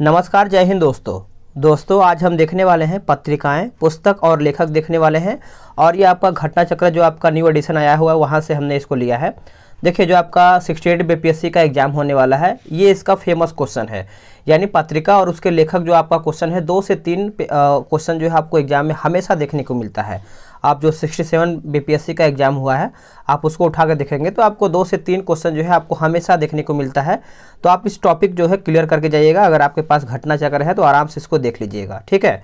नमस्कार जय हिंद दोस्तों दोस्तों आज हम देखने वाले हैं पत्रिकाएं पुस्तक और लेखक देखने वाले हैं और ये आपका घटना चक्र जो आपका न्यू एडिशन आया हुआ है वहाँ से हमने इसको लिया है देखिए जो आपका सिक्सटी एट बी का एग्ज़ाम होने वाला है ये इसका फेमस क्वेश्चन है यानी पत्रिका और उसके लेखक जो आपका क्वेश्चन है दो से तीन क्वेश्चन जो है आपको एग्जाम में हमेशा देखने को मिलता है आप जो 67 सेवन का एग्ज़ाम हुआ है आप उसको उठा कर देखेंगे तो आपको दो से तीन क्वेश्चन जो है आपको हमेशा देखने को मिलता है तो आप इस टॉपिक जो है क्लियर करके जाइएगा अगर आपके पास घटना चक्र है तो आराम से इसको देख लीजिएगा ठीक है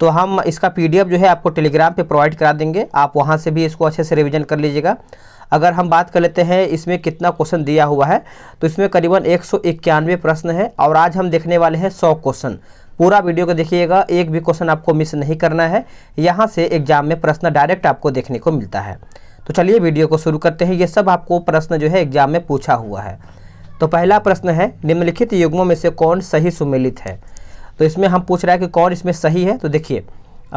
तो हम इसका पीडीएफ जो है आपको टेलीग्राम पे प्रोवाइड करा देंगे आप वहाँ से भी इसको अच्छे से रिविज़न कर लीजिएगा अगर हम बात कर लेते हैं इसमें कितना क्वेश्चन दिया हुआ है तो इसमें करीबन एक प्रश्न है और आज हम देखने वाले हैं सौ क्वेश्चन पूरा वीडियो को देखिएगा एक भी क्वेश्चन आपको मिस नहीं करना है यहाँ से एग्जाम में प्रश्न डायरेक्ट आपको देखने को मिलता है तो चलिए वीडियो को शुरू करते हैं ये सब आपको प्रश्न जो है एग्जाम में पूछा हुआ है तो पहला प्रश्न है निम्नलिखित युग्मों में से कौन सही सुमिलित है तो इसमें हम पूछ रहा है कि कौन इसमें सही है तो देखिए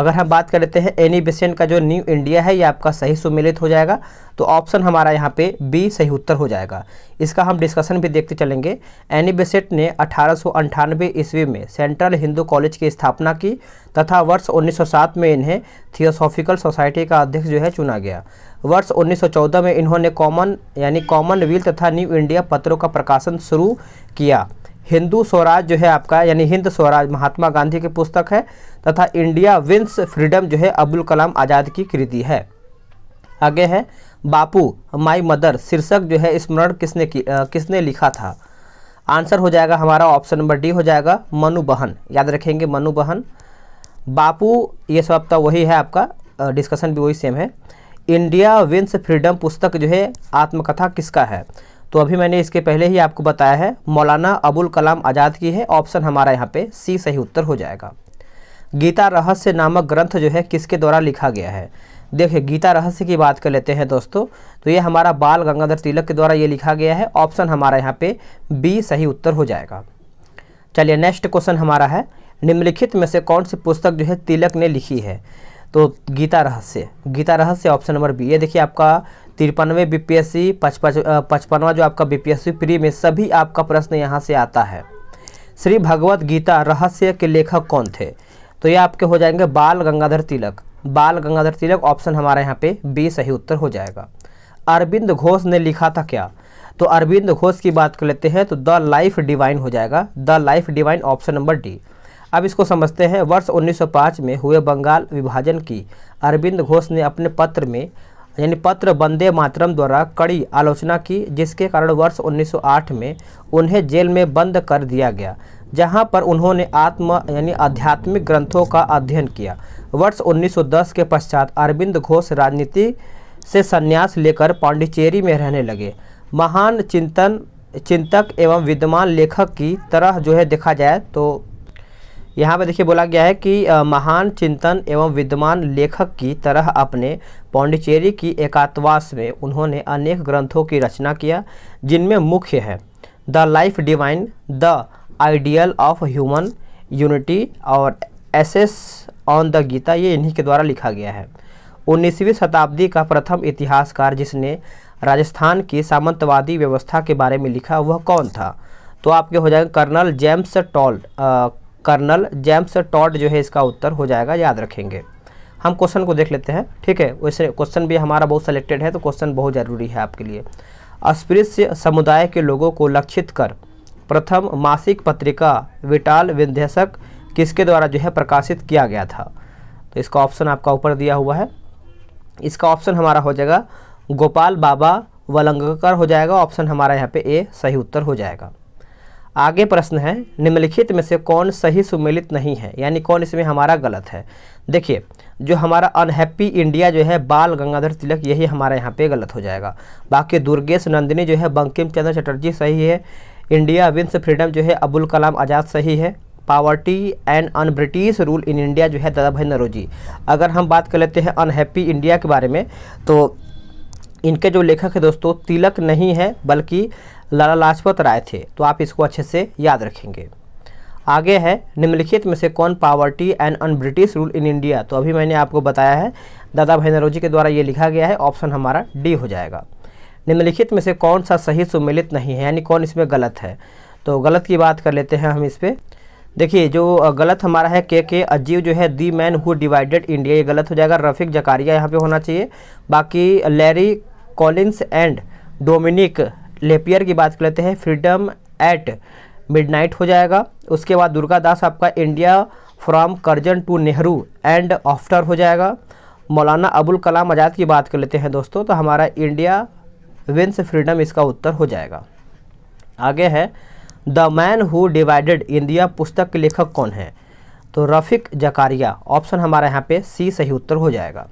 अगर हम बात कर लेते हैं एनी बेसेंट का जो न्यू इंडिया है ये आपका सही सुमिलित हो जाएगा तो ऑप्शन हमारा यहाँ पे बी सही उत्तर हो जाएगा इसका हम डिस्कशन भी देखते चलेंगे एनी बेसेंट ने अठारह ईस्वी में सेंट्रल हिंदू कॉलेज की स्थापना की तथा वर्ष 1907 में इन्हें थियोसॉफिकल सोसाइटी का अध्यक्ष जो है चुना गया वर्ष 1914 में इन्होंने कॉमन यानी कॉमनवेल्थ तथा न्यू इंडिया पत्रों का प्रकाशन शुरू किया हिंदू स्वराज जो है आपका यानी हिंद स्वराज महात्मा गांधी की पुस्तक है तथा इंडिया विंस फ्रीडम जो है अब्दुल कलाम आज़ाद की कृति है आगे है बापू माई मदर शीर्षक जो है स्मरण किसने की आ, किसने लिखा था आंसर हो जाएगा हमारा ऑप्शन नंबर डी हो जाएगा मनु बहन याद रखेंगे मनु बहन बापू ये सब आपका वही है आपका डिस्कशन भी वही सेम है इंडिया विंस फ्रीडम पुस्तक जो है आत्मकथा किसका है तो अभी मैंने इसके पहले ही आपको बताया है मौलाना अबुल कलाम आज़ाद की है ऑप्शन हमारा यहाँ पे सी सही उत्तर हो जाएगा गीता रहस्य नामक ग्रंथ जो है किसके द्वारा लिखा गया है देखिए गीता रहस्य की बात कर लेते हैं दोस्तों तो ये हमारा बाल गंगाधर तिलक के द्वारा ये लिखा गया है ऑप्शन हमारा यहाँ पे बी सही उत्तर हो जाएगा चलिए नेक्स्ट क्वेश्चन हमारा है निम्नलिखित में से कौन सी पुस्तक जो है तिलक ने लिखी है तो गीता रहस्य गीता रहस्य ऑप्शन नंबर बी ये देखिए आपका तिरपनवे बीपीएससी पचपनवा जो आपका बीपीएससी प्री में सभी आपका प्रश्न यहाँ से आता है श्री भगवत गीता रहस्य के लेखक कौन थे तो ये आपके हो जाएंगे बाल गंगाधर तिलक बाल गंगाधर तिलक ऑप्शन हमारे यहाँ पे बी सही उत्तर हो जाएगा अरविंद घोष ने लिखा था क्या तो अरविंद घोष की बात कर लेते हैं तो द लाइफ डिवाइन हो जाएगा the life divine option number D अब इसको समझते हैं वर्ष 1905 में हुए बंगाल विभाजन की अरविंद घोष ने अपने पत्र में यानी पत्र बंदे मातरम द्वारा कड़ी आलोचना की जिसके कारण वर्ष 1908 में उन्हें जेल में बंद कर दिया गया जहां पर उन्होंने आत्म यानी आध्यात्मिक ग्रंथों का अध्ययन किया वर्ष 1910 के पश्चात अरविंद घोष राजनीति से संन्यास लेकर पांडिचेरी में रहने लगे महान चिंतन चिंतक एवं विद्यमान लेखक की तरह जो है देखा जाए तो यहाँ पर देखिए बोला गया है कि महान चिंतन एवं विद्वान लेखक की तरह अपने पौंडिचेरी की एकात्वास में उन्होंने अनेक ग्रंथों की रचना किया जिनमें मुख्य है the life divine the ideal of human unity और एसेस ऑन द गीता ये इन्हीं के द्वारा लिखा गया है उन्नीसवीं शताब्दी का प्रथम इतिहासकार जिसने राजस्थान की सामंतवादी व्यवस्था के बारे में लिखा वह कौन था तो आपके हो जाएगा colonel James Tod colonel James Tod जो है इसका उत्तर हो जाएगा याद रखेंगे हम क्वेश्चन को देख लेते हैं ठीक है वैसे क्वेश्चन भी हमारा बहुत सेलेक्टेड है तो क्वेश्चन बहुत ज़रूरी है आपके लिए अस्पृश्य समुदाय के लोगों को लक्षित कर प्रथम मासिक पत्रिका विटाल विंध्यसक किसके द्वारा जो है प्रकाशित किया गया था तो इसका ऑप्शन आपका ऊपर दिया हुआ है इसका ऑप्शन हमारा हो जाएगा गोपाल बाबा वलंगकर हो जाएगा ऑप्शन हमारा यहाँ पे ए सही उत्तर हो जाएगा आगे प्रश्न है निम्नलिखित में से कौन सही सुमेलित नहीं है यानी कौन इसमें हमारा गलत है देखिए जो हमारा अनहैप्पी इंडिया जो है बाल गंगाधर तिलक यही हमारा यहाँ पे गलत हो जाएगा बाकी दुर्गेश नंदिनी जो है बंकिम चंद्र चटर्जी सही है इंडिया विंस फ्रीडम जो है अबुल कलाम आज़ाद सही है poverty and un British rule in India जो है दादा भाई नरोजी अगर हम बात कर लेते हैं अनहैप्पी इंडिया के बारे में तो इनके जो लेखक है दोस्तों तिलक नहीं है बल्कि लाला लाजपत राय थे तो आप इसको अच्छे से याद रखेंगे आगे है निम्नलिखित में से कौन poverty and un British rule in India तो अभी मैंने आपको बताया है दादा भाई नरोजी के द्वारा ये लिखा गया है ऑप्शन हमारा डी हो जाएगा निम्नलिखित में से कौन सा सही सुमिलित नहीं है यानी कौन इसमें गलत है तो गलत की बात कर लेते हैं हम इस पर देखिए जो गलत हमारा है के के अजीव जो है the man who divided India ये गलत हो जाएगा रफिक जकारिया यहाँ पे होना चाहिए बाकी Larry Collins and Dominique Lapierre की बात कर लेते हैं फ्रीडम एट मिडनाइट हो जाएगा उसके बाद दुर्गा दास आपका India from Karjan to Nehru and after हो जाएगा मौलाना अबुल कलाम आज़ाद की बात कर लेते हैं दोस्तों तो हमारा इंडिया विंस फ्रीडम इसका उत्तर हो जाएगा आगे है the man who divided India पुस्तक के लेखक कौन है तो रफ़िक जकारिया ऑप्शन हमारे यहाँ पे सी सही उत्तर हो जाएगा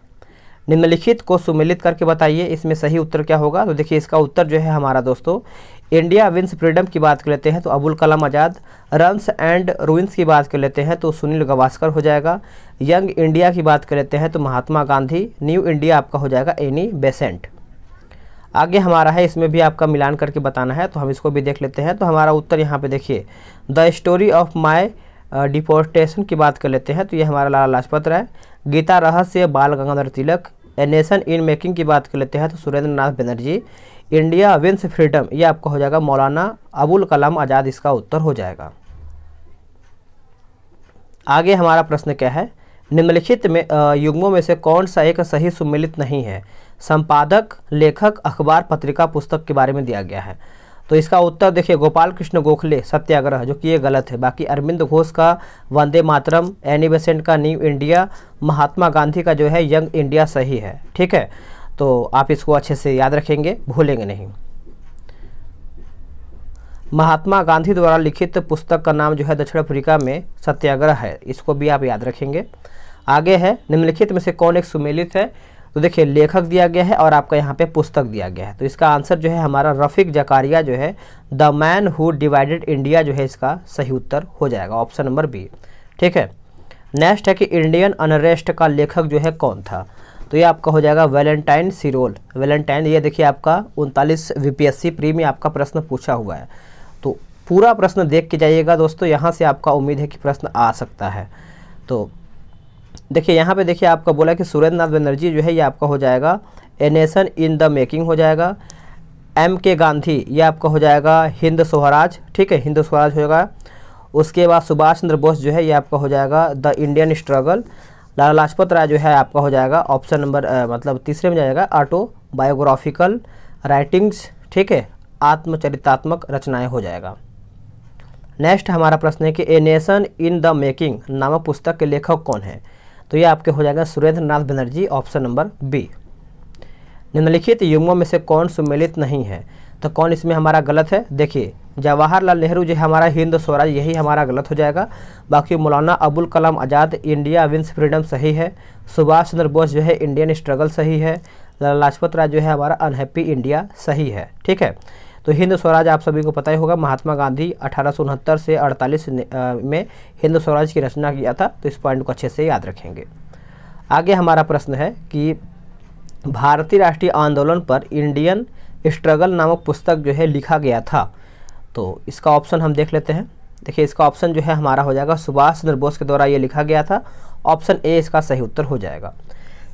निम्नलिखित को सुमिलित करके बताइए इसमें सही उत्तर क्या होगा तो देखिए इसका उत्तर जो है हमारा दोस्तों इंडिया विंस फ्रीडम की बात कर लेते हैं तो Abul Kalam Azad runs and ruins की बात कर लेते हैं तो सुनील गावस्कर हो जाएगा यंग इंडिया की बात कर लेते हैं तो महात्मा गांधी न्यू इंडिया आपका हो जाएगा एनी बेसेंट आगे हमारा है इसमें भी आपका मिलान करके बताना है तो हम इसको भी देख लेते हैं तो हमारा उत्तर यहाँ पे देखिए the story of my deportation की बात कर लेते हैं तो ये हमारा लाला लाजपत राय Gita Rahasya Bal Gangadhar Tilak a nation in making की बात कर लेते हैं तो सुरेंद्र नाथ बनर्जी इंडिया विंस फ्रीडम ये आपका हो जाएगा मौलाना अबुल कलाम आज़ाद इसका उत्तर हो जाएगा आगे हमारा प्रश्न क्या है निम्नलिखित में युग्मों में से कौन सा एक सही सुमिलित नहीं है संपादक लेखक अखबार पत्रिका पुस्तक के बारे में दिया गया है तो इसका उत्तर देखिए गोपाल कृष्ण गोखले सत्याग्रह जो कि ये गलत है बाकी अरविंद घोष का वंदे मातरम एनी बेसेंट का न्यू इंडिया महात्मा गांधी का जो है यंग इंडिया सही है ठीक है तो आप इसको अच्छे से याद रखेंगे भूलेंगे नहीं महात्मा गांधी द्वारा लिखित पुस्तक का नाम जो है दक्षिण अफ्रीका में सत्याग्रह है इसको भी आप याद रखेंगे आगे है निम्नलिखित में से कौन एक सुमेलित है तो देखिए लेखक दिया गया है और आपका यहाँ पे पुस्तक दिया गया है तो इसका आंसर जो है हमारा रफिक जकारिया जो है the man who divided India जो है इसका सही उत्तर हो जाएगा ऑप्शन नंबर बी ठीक है नेक्स्ट है कि इंडियन अनरेस्ट का लेखक जो है कौन था तो ये आपका हो जाएगा वैलेंटाइन सिरोल वैलेंटाइन ये देखिए आपका उनतालीस वीपीएससी प्री में आपका प्रश्न पूछा हुआ है तो पूरा प्रश्न देख के जाइएगा दोस्तों यहाँ से आपका उम्मीद है कि प्रश्न आ सकता है तो देखिए यहाँ पे देखिए आपका बोला कि सुरेंद्र नाथ बनर्जी जो है ये आपका हो जाएगा a nation in the making हो जाएगा एम के गांधी ये आपका हो जाएगा हिंद स्वराज ठीक है हिंद स्वराज होगा उसके बाद सुभाष चंद्र बोस जो है ये आपका हो जाएगा the Indian struggle Lala Lajpat Rai जो है आपका हो जाएगा ऑप्शन नंबर मतलब तीसरे में जाएगा ऑटो बायोग्राफिकल राइटिंग्स ठीक है आत्मचरितात्मक रचनाएं हो जाएगा नेक्स्ट हमारा प्रश्न है कि a nation in the making नामक पुस्तक के लेखक कौन है तो ये आपके हो जाएगा सुरेंद्र नाथ बनर्जी ऑप्शन नंबर बी निम्नलिखित युग्मों में से कौन सुमेलित नहीं है तो कौन इसमें हमारा गलत है देखिए जवाहरलाल नेहरू जो है हमारा हिंद स्वराज यही हमारा गलत हो जाएगा बाकी Maulana Abul Kalam Azad India wins freedom सही है सुभाष चंद्र बोस जो है इंडियन स्ट्रगल सही है लाला लाजपत राय जो है हमारा अनहैप्पी इंडिया सही है ठीक है तो हिंद स्वराज आप सभी को पता ही होगा महात्मा गांधी अठारह से अड़तालीस में हिंद स्वराज की रचना किया था तो इस पॉइंट को अच्छे से याद रखेंगे आगे हमारा प्रश्न है कि भारतीय राष्ट्रीय आंदोलन पर इंडियन स्ट्रगल नामक पुस्तक जो है लिखा गया था तो इसका ऑप्शन हम देख लेते हैं देखिए इसका ऑप्शन जो है हमारा हो जाएगा सुभाष चंद्र बोस के द्वारा ये लिखा गया था ऑप्शन ए इसका सही उत्तर हो जाएगा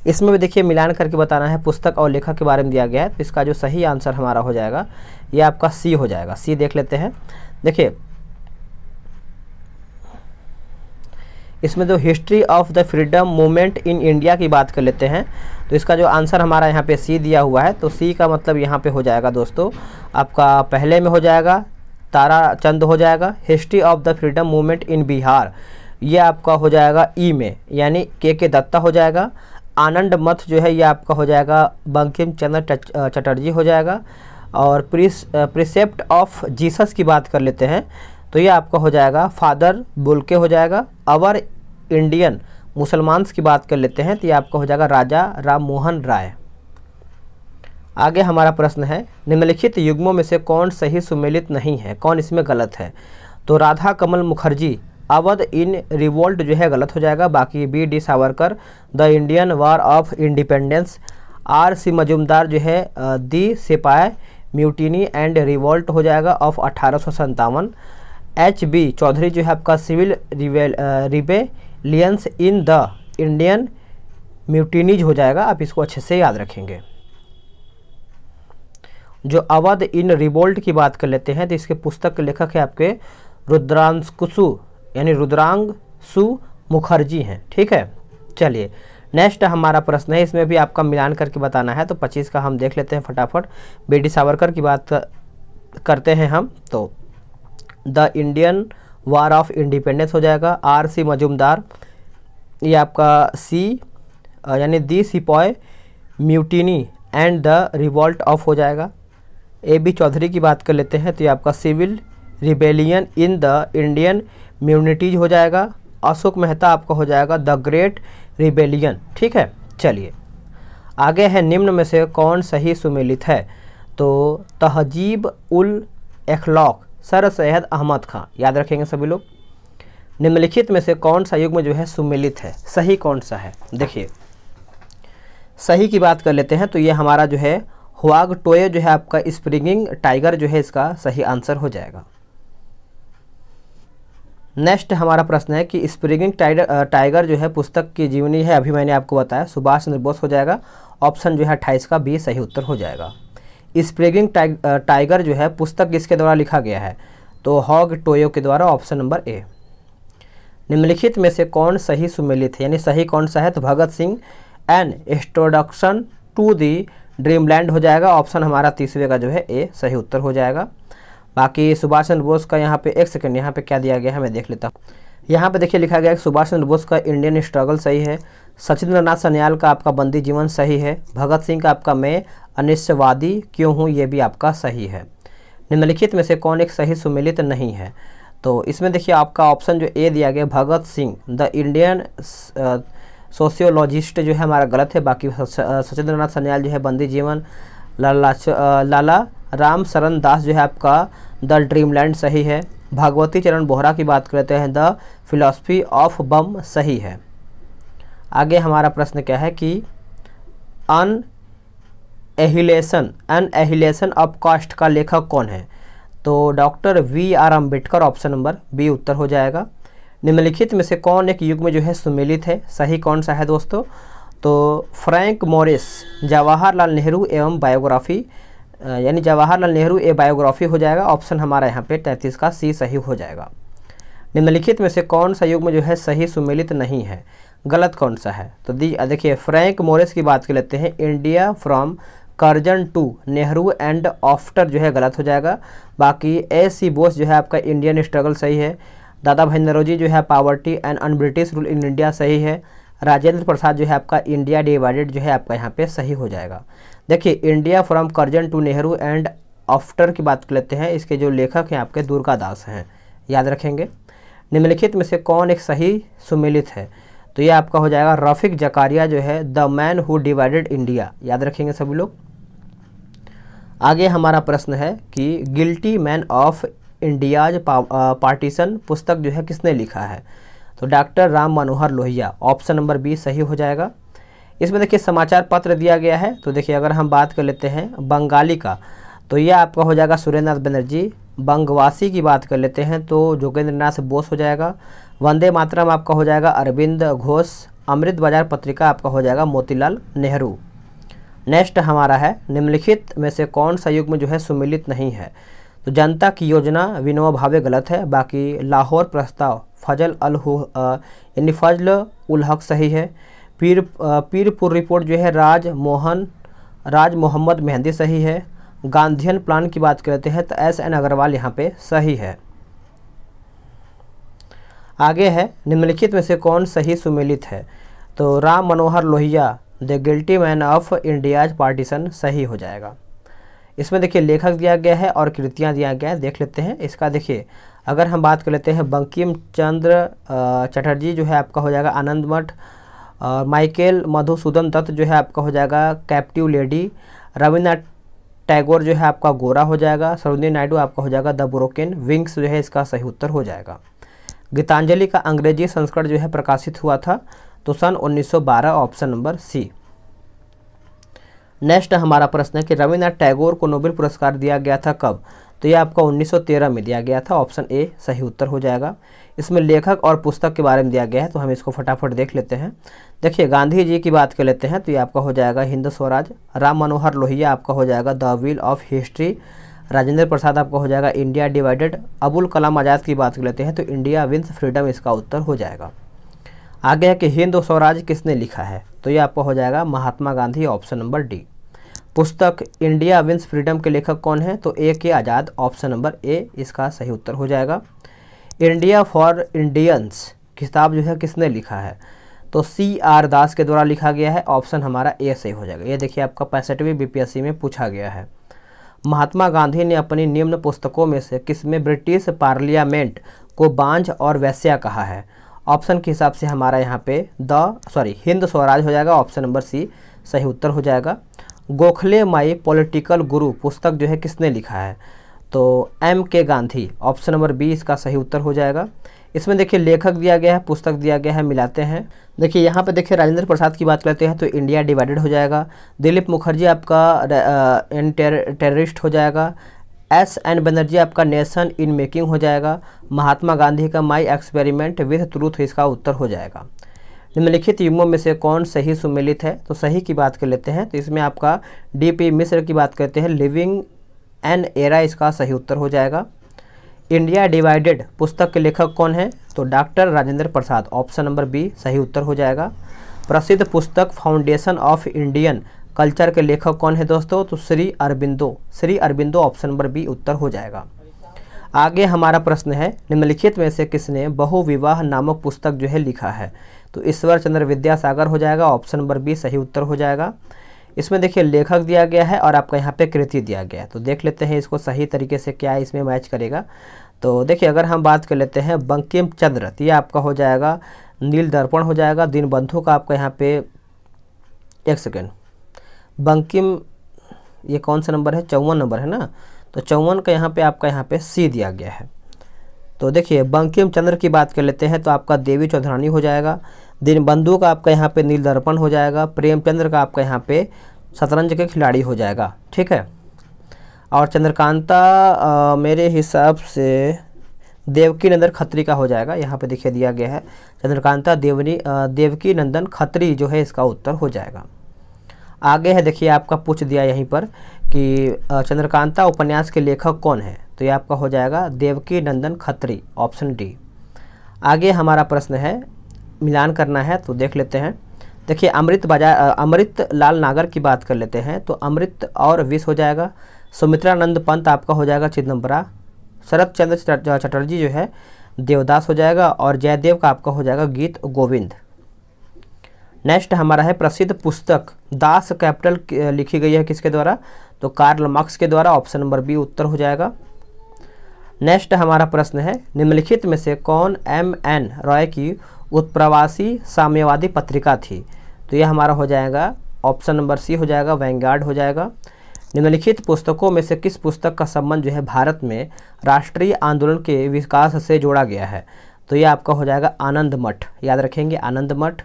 इसमें भी देखिए मिलान करके बताना है पुस्तक और लेखक के बारे में दिया गया है तो इसका जो सही आंसर हमारा हो जाएगा ये आपका सी हो जाएगा सी देख लेते हैं देखिए इसमें जो history of the freedom movement in India की बात कर लेते हैं तो इसका जो आंसर हमारा यहाँ पे सी दिया हुआ है तो सी का मतलब यहाँ पे हो जाएगा दोस्तों आपका पहले में हो जाएगा तारा चंद हो जाएगा history of the freedom movement in Bihar ये आपका हो जाएगा ई में यानी के के दत्ता हो जाएगा आनंद मथ जो है ये आपका हो जाएगा बंकिम चंद्र चटर्जी हो जाएगा और प्रिसेप्ट ऑफ जीसस की बात कर लेते हैं तो ये आपका हो जाएगा फादर बुलके हो जाएगा अवर इंडियन मुसलमान्स की बात कर लेते हैं तो ये आपका हो जाएगा राजा राम मोहन राय आगे हमारा प्रश्न है निम्नलिखित युग्मों में से कौन सही सुमेलित नहीं है कौन इसमें गलत है तो राधा कमल मुखर्जी अवध इन रिवोल्ट जो है गलत हो जाएगा बाकी B D Savarkar the Indian war of independence R C Majumdar जो है the sepoy mutiny and revolt हो जाएगा ऑफ अठारह एच बी चौधरी जो है आपका civil rebellions in the Indian mutinies हो जाएगा आप इसको अच्छे से याद रखेंगे जो अवध इन रिवोल्ट की बात कर लेते हैं तो इसके पुस्तक के लेखक है आपके रुद्रांश कुसु यानी रुद्रांग सु मुखर्जी हैं ठीक है चलिए नेक्स्ट हमारा प्रश्न है इसमें भी आपका मिलान करके बताना है तो पच्चीस का हम देख लेते हैं फटाफट बेटी सावरकर की बात करते हैं हम तो the Indian war of independence हो जाएगा आर सी मजूमदार ये आपका सी यानी the sepoy mutiny and the revolt of हो जाएगा ए बी चौधरी की बात कर लेते हैं तो ये आपका civil rebellion in the Indian mutinies हो जाएगा अशोक मेहता आपका हो जाएगा द ग्रेट रिबेलियन ठीक है चलिए आगे है निम्न में से कौन सही सुमेलित है तो तहजीब उल एखलॉक सर सैद अहमद खां याद रखेंगे सभी लोग निम्नलिखित में से कौन सा युग में जो है सुमेलित है सही कौन सा है देखिए सही की बात कर लेते हैं तो ये हमारा जो है हुआग टोए जो है आपका स्प्रिंगिंग टाइगर जो है इसका सही आंसर हो जाएगा नेक्स्ट हमारा प्रश्न है कि स्प्रिगिंग टाइगर टाइगर जो है पुस्तक की जीवनी है अभी मैंने आपको बताया सुभाष चंद्र बोस हो जाएगा ऑप्शन जो है अट्ठाईस का बी सही उत्तर हो जाएगा स्प्रिगिंग टाइगर जो है पुस्तक किसके द्वारा लिखा गया है तो हॉग टोयो के द्वारा ऑप्शन नंबर ए निम्नलिखित में से कौन सही सुमिलित है यानी सही कौन सा है तो Bhagat Singh an introduction to the dreamland हो जाएगा ऑप्शन हमारा तीसरे का जो है ए सही उत्तर हो जाएगा बाकी सुभाष चंद्र बोस का यहाँ पे एक सेकेंड यहाँ पे क्या दिया गया है मैं देख लेता हूँ यहाँ पे देखिए लिखा गया है सुभाष चंद्र बोस का इंडियन स्ट्रगल सही है सचिंद्र नाथ सन्याल का आपका बंदी जीवन सही है भगत सिंह का आपका मैं अनिश्चवादी क्यों हूँ ये भी आपका सही है निम्नलिखित में से कौन एक सही सुमिलित नहीं है तो इसमें देखिए आपका ऑप्शन जो ए दिया गया Bhagat Singh the Indian sociologist जो है हमारा गलत है बाकी सचिंद्रनाथ नाथ सन्याल जो है बंदी जीवन लाला लाला राम शरण दास जो है आपका द ड्रीमलैंड सही है भगवती चरण बोहरा की बात करते हैं द फिलॉसफी ऑफ बम सही है आगे हमारा प्रश्न क्या है कि अन एहिलेशन अन एहिलेशन ऑफ कास्ट का लेखक कौन है तो doctor B R Ambedkar option number B उत्तर हो जाएगा निम्नलिखित में से कौन एक युग में जो है सुमेलित है सही कौन सा है दोस्तों तो फ्रैंक मॉरिस जवाहरलाल नेहरू एवं बायोग्राफी यानी जवाहरलाल नेहरू ए बायोग्राफी हो जाएगा ऑप्शन हमारा यहाँ पे तैंतीस का सी सही हो जाएगा निम्नलिखित में से कौन सा युग में जो है सही सुमेलित नहीं है गलत कौन सा है तो देखिए फ्रैंक मोरिस की बात कर लेते हैं India from Karjan to Nehru and after जो है गलत हो जाएगा बाकी ए सी बोस जो है आपका इंडियन स्ट्रगल सही है दादा भाई नरोजी जो है poverty and un British rule in India सही है राजेंद्र प्रसाद जो है आपका इंडिया डिवाइडेड जो है आपका यहाँ पे सही हो जाएगा देखिए India from Karjan to Nehru and after की बात कर लेते हैं इसके जो लेखक हैं आपके दुर्गा दास हैं याद रखेंगे निम्नलिखित में से कौन एक सही सुमिलित है तो ये आपका हो जाएगा रफिक जकारिया जो है the man who divided India याद रखेंगे सभी लोग आगे हमारा प्रश्न है कि guilty man of India's partition पुस्तक जो है किसने लिखा है तो doctor Ram Manohar Lohia option number B सही हो जाएगा इसमें देखिए समाचार पत्र दिया गया है तो देखिए अगर हम बात कर लेते हैं बंगाली का तो ये आपका हो जाएगा सुरेंद्र नाथ बनर्जी बंगवासी की बात कर लेते हैं तो जोगेंद्र नाथ बोस हो जाएगा वंदे मातरम आपका हो जाएगा अरविंद घोष अमृत बाजार पत्रिका आपका हो जाएगा मोतीलाल नेहरू नेक्स्ट हमारा है निम्नलिखित में से कौन सा युग में जो है सुमिलित नहीं है तो जनता की योजना विनोबा भावे गलत है बाकी लाहौर प्रस्ताव फजल अल यानी फजल उल हक सही है पीर पीरपुर रिपोर्ट जो है राज मोहन राज मोहम्मद मेहंदी सही है गांधीन प्लान की बात करते हैं तो एस एन अग्रवाल यहाँ पे सही है आगे है निम्नलिखित में से कौन सही सुमेलित है तो Ram Manohar Lohia the guilty man of India's partition सही हो जाएगा इसमें देखिए लेखक दिया गया है और कृतियाँ दिया गया है देख लेते हैं इसका देखिए अगर हम बात कर लेते हैं बंकिम चंद्र चटर्जी जो है आपका हो जाएगा आनंद मठ और माइकेल मधुसूदन दत्त जो है आपका हो जाएगा कैप्टिव लेडी रविन्द्रनाथ टैगोर जो है आपका गोरा हो जाएगा सरोदी नायडू आपका हो जाएगा द ब्रोकन विंग्स जो है इसका सही उत्तर हो जाएगा गीतांजलि का अंग्रेजी संस्करण जो है प्रकाशित हुआ था तो सन 1912 ऑप्शन नंबर सी नेक्स्ट हमारा प्रश्न है कि रविन्द्रनाथ टैगोर को नोबेल पुरस्कार दिया गया था कब तो यह आपका 1913 में दिया गया था ऑप्शन ए सही उत्तर हो जाएगा इसमें लेखक और पुस्तक के बारे में दिया गया है तो हम इसको फटाफट देख लेते हैं देखिए गांधी जी की बात कर लेते हैं तो ये आपका हो जाएगा हिंद स्वराज राम मनोहर लोहिया आपका हो जाएगा the wheel of history Rajendra Prasad आपका हो जाएगा इंडिया डिवाइडेड अबुल कलाम आज़ाद की बात कर लेते हैं तो इंडिया विंस फ्रीडम इसका उत्तर हो जाएगा आगे है कि हिंद स्वराज किसने लिखा है तो ये आपका हो जाएगा Mahatma Gandhi option number D पुस्तक इंडिया विंस फ्रीडम के लेखक कौन है तो ए के आज़ाद ऑप्शन नंबर ए इसका सही उत्तर हो जाएगा इंडिया फॉर इंडियंस किताब जो है किसने लिखा है तो सी आर दास के द्वारा लिखा गया है ऑप्शन हमारा ए सही हो जाएगा ये देखिए आपका पैंसठवीं बीपीएससी में पूछा गया है महात्मा गांधी ने अपनी निम्न पुस्तकों में से किसमें ब्रिटिश पार्लियामेंट को बांझ और वैस्या कहा है ऑप्शन के हिसाब से हमारा यहाँ पे द सॉरी हिंद स्वराज हो जाएगा ऑप्शन नंबर सी सही उत्तर हो जाएगा गोखले माई पॉलिटिकल गुरु पुस्तक जो है किसने लिखा है तो एम के गांधी ऑप्शन नंबर बी इसका सही उत्तर हो जाएगा इसमें देखिए लेखक दिया गया है पुस्तक दिया गया है मिलाते हैं देखिए यहाँ पे देखिए राजेंद्र प्रसाद की बात करते हैं तो इंडिया डिवाइडेड हो जाएगा दिलीप मुखर्जी आपका टेररिस्ट हो जाएगा एस एन बनर्जी आपका नेशन इन मेकिंग हो जाएगा महात्मा गांधी का माई एक्सपेरिमेंट विथ ट्रूथ इसका उत्तर हो जाएगा निम्नलिखित युगों में से कौन सही सुमेलित है तो सही की बात कर लेते हैं तो इसमें आपका डी पी मिश्र की बात करते हैं लिविंग एन एरा इसका सही उत्तर हो जाएगा इंडिया डिवाइडेड पुस्तक के लेखक कौन है तो doctor Rajendra Prasad option number B सही उत्तर हो जाएगा प्रसिद्ध पुस्तक फाउंडेशन ऑफ इंडियन कल्चर के लेखक कौन है दोस्तों तो Shri Aurobindo Shri Aurobindo option number B उत्तर हो जाएगा आगे हमारा प्रश्न है निम्नलिखित में से किसने बहुविवाह नामक पुस्तक जो है लिखा है तो ईश्वर चंद्र विद्यासागर हो जाएगा ऑप्शन नंबर बी सही उत्तर हो जाएगा इसमें देखिए लेखक दिया गया है और आपका यहाँ पे कृति दिया गया है तो देख लेते हैं इसको सही तरीके से क्या इसमें मैच करेगा तो देखिए अगर हम बात कर लेते हैं बंकिम चंद्र तो ये आपका हो जाएगा नील दर्पण हो जाएगा बंधु का आपका यहाँ पे एक सेकेंड बंकिम ये कौन सा नंबर है चौवन नंबर है ना तो चौवन का यहाँ पर आपका यहाँ पे सी दिया गया है तो देखिए बंकिम चंद्र की बात कर लेते हैं तो आपका देवी चौधरानी हो जाएगा दीनबंधु का आपका यहाँ पे नील दर्पण हो जाएगा प्रेमचंद्र का आपका यहाँ पे शतरंज के खिलाड़ी हो जाएगा ठीक है और चंद्रकांता मेरे हिसाब से देवकी नंदन खत्री का हो जाएगा यहाँ पे देखिए दिया गया है चंद्रकांता देवनी देवकी नंदन खत्री जो है इसका उत्तर हो जाएगा आगे है देखिए आपका पूछ दिया यहीं पर कि चंद्रकांता उपन्यास के लेखक कौन है तो ये आपका हो जाएगा देवकी नंदन खत्री ऑप्शन डी आगे हमारा प्रश्न है मिलान करना है तो देख लेते हैं देखिए अमृत बाजार अमृत लाल नागर की बात कर लेते हैं तो अमृत और विष हो जाएगा सुमित्रानंद पंत आपका हो जाएगा चिदम्बरा शरद चंद्र चटर्जी जो है देवदास हो जाएगा और जयदेव का आपका हो जाएगा गीत गोविंद नेक्स्ट हमारा है प्रसिद्ध पुस्तक दास कैपिटल लिखी गई है किसके द्वारा तो कार्ल मार्क्स के द्वारा ऑप्शन नंबर बी उत्तर हो जाएगा नेक्स्ट हमारा प्रश्न है निम्नलिखित में से कौन एम एन रॉय की उत्प्रवासी साम्यवादी पत्रिका थी तो यह हमारा हो जाएगा ऑप्शन नंबर सी हो जाएगा वैंगार्ड हो जाएगा निम्नलिखित पुस्तकों में से किस पुस्तक का संबंध जो है भारत में राष्ट्रीय आंदोलन के विकास से जोड़ा गया है तो यह आपका हो जाएगा आनंद मठ याद रखेंगे आनंद मठ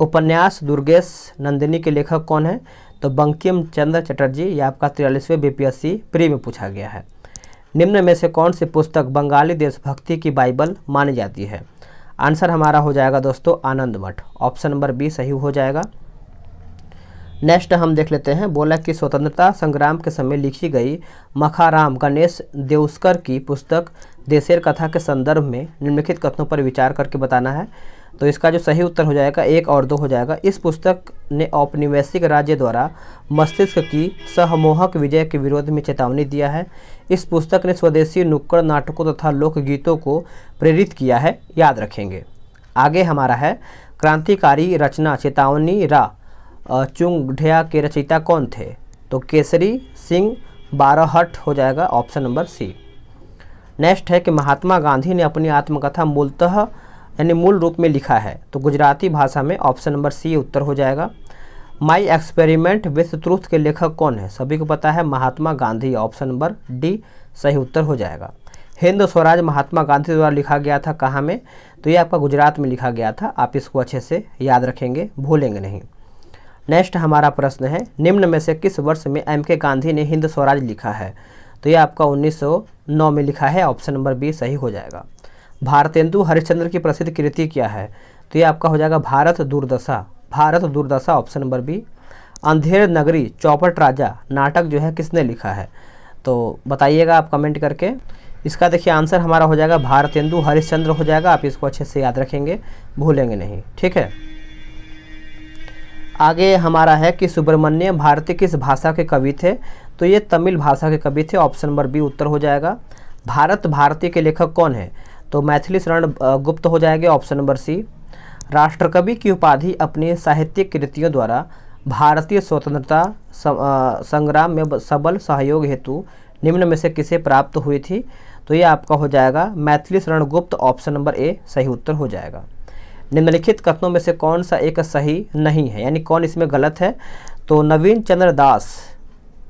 उपन्यास दुर्गेश नंदिनी के लेखक कौन है तो बंकिम चंद्र चटर्जी यह आपका तिरालीसवें बीपीएससी प्री में पूछा गया है निम्न में से कौन सी पुस्तक बंगाली देशभक्ति की बाइबल मानी जाती है आंसर हमारा हो जाएगा दोस्तों Anand Bhatt option number B सही हो जाएगा नेक्स्ट हम देख लेते हैं बोला कि स्वतंत्रता संग्राम के समय लिखी गई मखाराम गणेश देवस्कर की पुस्तक देशेर कथा के संदर्भ में निम्नलिखित कथनों पर विचार करके बताना है तो इसका जो सही उत्तर हो जाएगा एक और दो हो जाएगा इस पुस्तक ने औपनिवेशिक राज्य द्वारा मस्तिष्क की सहमोहक विजय के विरोध में चेतावनी दिया है इस पुस्तक ने स्वदेशी नुक्कड़ नाटकों तथा लोकगीतों को प्रेरित किया है याद रखेंगे आगे हमारा है क्रांतिकारी रचना चेतावनी रा चुंगढिया के रचयिता कौन थे तो केसरी सिंह बाराहट हो जाएगा ऑप्शन नंबर सी नेक्स्ट है कि महात्मा गांधी ने अपनी आत्मकथा मूलतः यानी मूल रूप में लिखा है तो गुजराती भाषा में ऑप्शन नंबर सी उत्तर हो जाएगा माई एक्सपेरिमेंट विथ ट्रूथ के लेखक कौन है सभी को पता है Mahatma Gandhi option number D सही उत्तर हो जाएगा हिंद स्वराज महात्मा गांधी द्वारा लिखा गया था कहाँ में तो ये आपका गुजरात में लिखा गया था आप इसको अच्छे से याद रखेंगे भूलेंगे नहीं नेक्स्ट हमारा प्रश्न है निम्न में से किस वर्ष में एम के गांधी ने हिंद स्वराज लिखा है तो ये आपका 1909 में लिखा है ऑप्शन नंबर बी सही हो जाएगा भारतेंदु हरिश्चंद्र की प्रसिद्ध कृति क्या है तो ये आपका हो जाएगा भारत दुर्दशा भारत दुर्दशा ऑप्शन नंबर बी अंधेर नगरी चौपट राजा नाटक जो है किसने लिखा है तो बताइएगा आप कमेंट करके इसका देखिए आंसर हमारा हो जाएगा भारतेंदु हरिश्चंद्र हो जाएगा आप इसको अच्छे से याद रखेंगे भूलेंगे नहीं ठीक है आगे हमारा है कि सुब्रमण्य भारती किस भाषा के कवि थे तो ये तमिल भाषा के कवि थे ऑप्शन नंबर बी उत्तर हो जाएगा भारत भारती के लेखक कौन है तो मैथिली शरण गुप्त हो जाएंगे ऑप्शन नंबर सी राष्ट्रकवि की उपाधि अपनी साहित्यिक कृतियों द्वारा भारतीय स्वतंत्रता संग्राम में सबल सहयोग हेतु निम्न में से किसे प्राप्त हुई थी तो ये आपका हो जाएगा मैथिली शरण गुप्त ऑप्शन नंबर ए सही उत्तर हो जाएगा निम्नलिखित कथनों में से कौन सा एक सही नहीं है यानी कौन इसमें गलत है तो नवीन चंद्र दास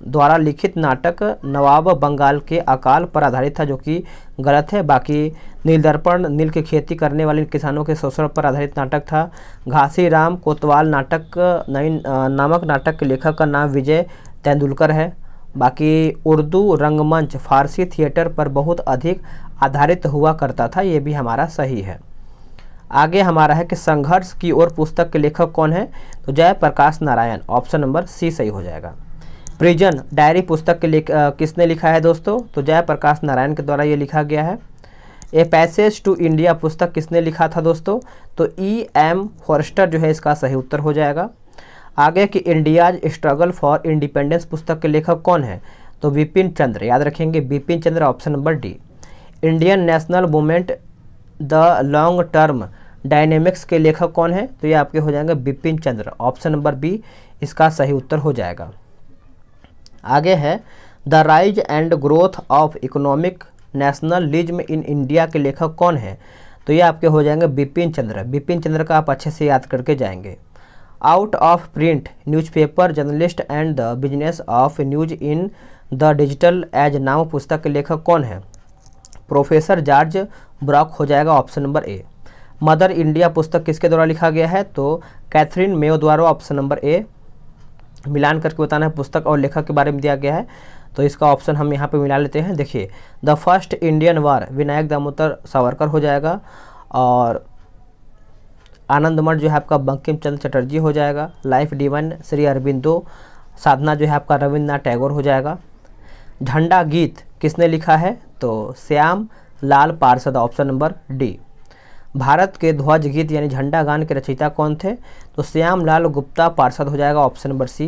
द्वारा लिखित नाटक नवाब बंगाल के अकाल पर आधारित था जो कि गलत है बाकी नील दर्पण नील की खेती करने वाले किसानों के शोषण पर आधारित नाटक था घासी राम कोतवाल नाटक नई नामक नाटक के लेखक का नाम विजय तेंदुलकर है बाकी उर्दू रंगमंच फारसी थिएटर पर बहुत अधिक आधारित हुआ करता था ये भी हमारा सही है आगे हमारा है कि संघर्ष की ओर पुस्तक के लेखक कौन है तो Jayaprakash Narayan option number C सही हो जाएगा प्रिजन डायरी पुस्तक के लिख आ, किसने लिखा है दोस्तों तो जयप्रकाश नारायण के द्वारा ये लिखा गया है ए पैसेज टू इंडिया पुस्तक किसने लिखा था दोस्तों तो ई एम फॉरेस्टर जो है इसका सही उत्तर हो जाएगा आगे कि इंडियाज स्ट्रगल फॉर इंडिपेंडेंस पुस्तक के लेखक कौन है तो बिपिन चंद्र याद रखेंगे Bipin Chandra option number D Indian national movement the long term dynamics के लेखक कौन है तो ये आपके हो जाएंगे Bipin Chandra option number B इसका सही उत्तर हो जाएगा आगे है the rise and growth of economic nationalism in India के लेखक कौन है तो ये आपके हो जाएंगे बिपिन चंद्र बिपिन चंद्र का आप अच्छे से याद करके जाएंगे out of print newspaper journalist and the business of news in the digital age now पुस्तक के लेखक कौन है प्रोफेसर जॉर्ज ब्रॉक हो जाएगा option number A mother India पुस्तक किसके द्वारा लिखा गया है तो कैथरीन मेयो द्वारा ऑप्शन नंबर ए मिलान करके बताना है पुस्तक और लेखक के बारे में दिया गया है तो इसका ऑप्शन हम यहाँ पे मिला लेते हैं देखिए the first Indian war Vinayak Damodar Savarkar हो जाएगा और आनंद मठ जो है आपका बंकिम चंद्र चटर्जी हो जाएगा लाइफ डिवन श्री अरविंदो साधना जो है आपका रविन्द्रनाथ टैगोर हो जाएगा झंडा गीत किसने लिखा है तो श्याम लाल पार्षद ऑप्शन नंबर डी भारत के ध्वज गीत यानी झंडा गान के रचयिता कौन थे तो श्याम लाल गुप्ता पार्षद हो जाएगा ऑप्शन नंबर सी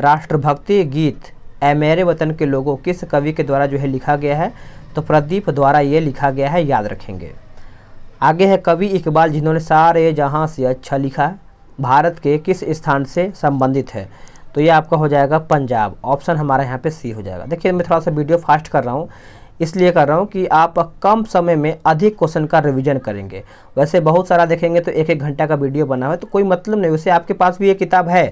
राष्ट्रभक्ति गीत ए मेरे वतन के लोगों किस कवि के द्वारा जो है लिखा गया है तो प्रदीप द्वारा ये लिखा गया है याद रखेंगे आगे है कवि इकबाल जिन्होंने सारे जहाँ से अच्छा लिखा भारत के किस स्थान से संबंधित है तो ये आपका हो जाएगा पंजाब ऑप्शन हमारा यहाँ पे सी हो जाएगा देखिए मैं थोड़ा सा वीडियो फास्ट कर रहा हूँ इसलिए कर रहा हूँ कि आप कम समय में अधिक क्वेश्चन का रिविजन करेंगे वैसे बहुत सारा देखेंगे तो एक एक घंटा का वीडियो बना हुआ है तो कोई मतलब नहीं वैसे आपके पास भी ये किताब है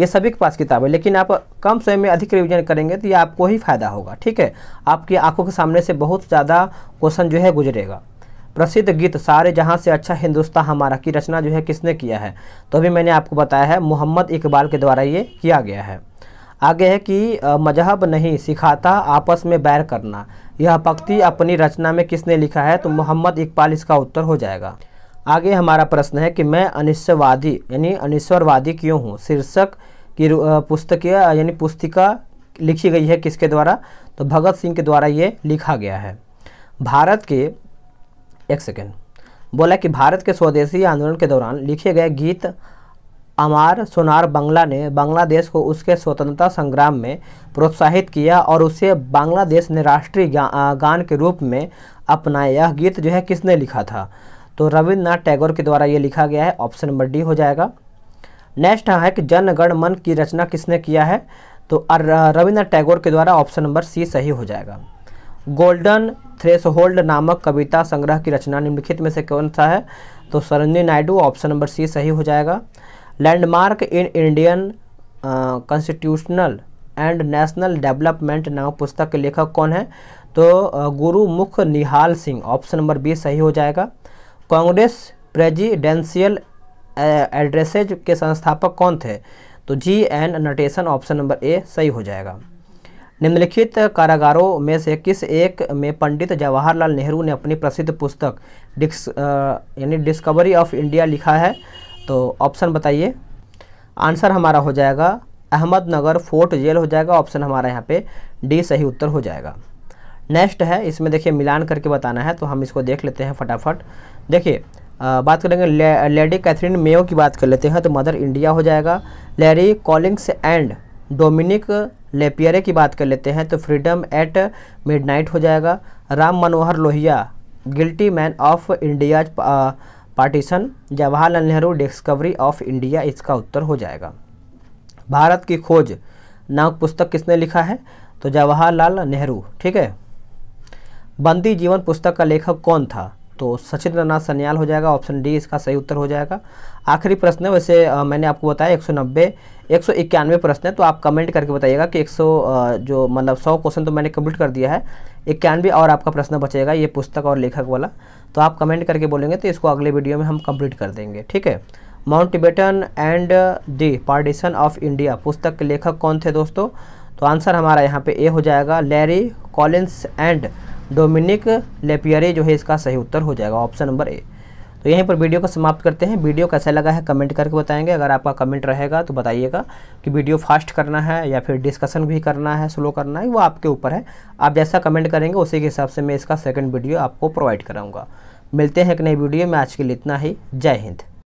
ये सभी के पास किताब है लेकिन आप कम समय में अधिक रिविजन करेंगे तो ये आपको ही फ़ायदा होगा ठीक है आपकी आंखों के सामने से बहुत ज़्यादा क्वेश्चन जो है गुजरेगा प्रसिद्ध गीत सारे जहाँ से अच्छा हिंदुस्तान हमारा की रचना जो है किसने किया है तो अभी मैंने आपको बताया है मोहम्मद इकबाल के द्वारा ये किया गया है आगे है कि मजहब नहीं सिखाता आपस में बैर करना यह पक्ति अपनी रचना में किसने लिखा है तो मोहम्मद इकबाल इसका उत्तर हो जाएगा आगे हमारा प्रश्न है कि मैं अनिश्चयवादी यानी अनिश्वरवादी क्यों हूँ शीर्षक की पुस्तक यानी पुस्तिका लिखी गई है किसके द्वारा तो भगत सिंह के द्वारा ये लिखा गया है भारत के एक सेकेंड बोला कि भारत के स्वदेशी आंदोलन के दौरान लिखे गए गीत अमार सोनार बंगला ने बांग्लादेश को उसके स्वतंत्रता संग्राम में प्रोत्साहित किया और उसे बांग्लादेश ने राष्ट्रीय गा, गान के रूप में अपनाया यह गीत जो है किसने लिखा था तो रविन्द्रनाथ टैगोर के द्वारा ये लिखा गया है ऑप्शन नंबर डी हो जाएगा नेक्स्ट है कि जनगण मन की रचना किसने किया है तो रविन्द्रनाथ टैगोर के द्वारा ऑप्शन नंबर सी सही हो जाएगा गोल्डन थ्रेस नामक कविता संग्रह की रचना निम्नलिखित में से कौन सा है तो Sarojini Naidu option number C सही हो जाएगा landmark in Indian constitutional and national development नाम पुस्तक के लेखक कौन है तो uh, Gurmukh Nihal Singh option number B सही हो जाएगा कांग्रेस प्रेजिडेंशियल एड्रेसेज uh, के संस्थापक कौन थे तो G N Natesan option number A सही हो जाएगा निम्नलिखित कारागारों में से किस एक में पंडित जवाहरलाल नेहरू ने अपनी प्रसिद्ध पुस्तक डिस्क uh, यानी डिस्कवरी ऑफ इंडिया लिखा है तो ऑप्शन बताइए आंसर हमारा हो जाएगा अहमदनगर फोर्ट जेल हो जाएगा ऑप्शन हमारा यहाँ पे डी सही उत्तर हो जाएगा नेक्स्ट है इसमें देखिए मिलान करके बताना है तो हम इसको देख लेते हैं फटाफट देखिए बात करेंगे लेडी कैथरीन मेयो की बात कर लेते हैं तो मदर इंडिया हो जाएगा Larry Collins and Dominique Lapierre की बात कर लेते हैं तो फ्रीडम एट मिडनाइट हो जाएगा Ram Manohar Lohia guilty man of India partition Jawaharlal Nehru discovery of India इसका उत्तर हो जाएगा भारत की खोज नामक पुस्तक किसने लिखा है तो जवाहरलाल नेहरू ठीक है बंदी जीवन पुस्तक का लेखक कौन था तो सचिंद्र नाथ सन्याल हो जाएगा ऑप्शन डी इसका सही उत्तर हो जाएगा आखिरी प्रश्न है वैसे आ, मैंने आपको बताया 190 191 प्रश्न है तो आप कमेंट करके बताइएगा कि 100 सौ जो मतलब 100 क्वेश्चन तो मैंने कंप्लीट कर दिया है इक्यानवे और आपका प्रश्न बचेगा ये पुस्तक और लेखक वाला तो आप कमेंट करके बोलेंगे तो इसको अगले वीडियो में हम कंप्लीट कर देंगे ठीक है Mountbatten and the partition of India पुस्तक के लेखक कौन थे दोस्तों तो आंसर हमारा यहाँ पे ए हो जाएगा Larry Collins and Dominique Lapierre जो है इसका सही उत्तर हो जाएगा ऑप्शन नंबर ए तो यहीं पर वीडियो को समाप्त करते हैं वीडियो कैसा लगा है कमेंट करके बताएंगे अगर आपका कमेंट रहेगा तो बताइएगा कि वीडियो फास्ट करना है या फिर डिस्कशन भी करना है स्लो करना है वो आपके ऊपर है आप जैसा कमेंट करेंगे उसी के हिसाब से मैं इसका सेकेंड वीडियो आपको प्रोवाइड कराऊँगा मिलते हैं एक नई वीडियो में आज के लिए इतना ही जय हिंद